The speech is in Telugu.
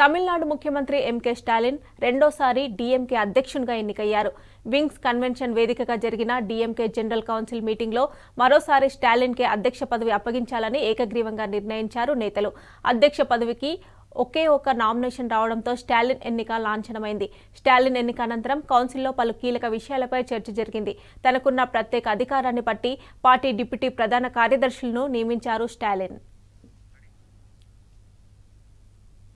తమిళనాడు ముఖ్యమంత్రి ఎంకే స్టాలిన్ రెండోసారి డీఎంకే అధ్యక్షునిగా ఎన్నికయ్యారు వింగ్స్ కన్వెన్షన్ వేదికగా జరిగిన డీఎంకే జనరల్ కౌన్సిల్ మీటింగ్లో మరోసారి స్టాలిన్కే అధ్యక్ష పదవి అప్పగించాలని ఏకగ్రీవంగా నిర్ణయించారు నేతలు అధ్యక్ష పదవికి ఒకే ఒక నామినేషన్ రావడంతో స్టాలిన్ ఎన్నిక లాంఛనమైంది స్టాలిన్ ఎన్నిక అనంతరం కౌన్సిల్లో పలు కీలక విషయాలపై చర్చ జరిగింది తనకున్న ప్రత్యేక అధికారాన్ని బట్టి పార్టీ డిప్యూటీ ప్రధాన కార్యదర్శులను నియమించారు స్టాలిన్